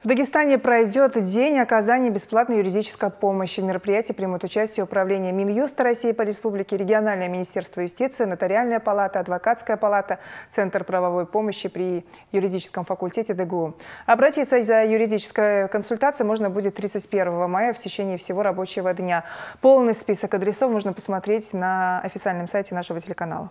В Дагестане пройдет день оказания бесплатной юридической помощи. В мероприятии примут участие Управление Минюста России по республике, Региональное министерство юстиции, Нотариальная палата, Адвокатская палата, Центр правовой помощи при юридическом факультете ДГУ. Обратиться за юридической консультацией можно будет 31 мая в течение всего рабочего дня. Полный список адресов можно посмотреть на официальном сайте нашего телеканала.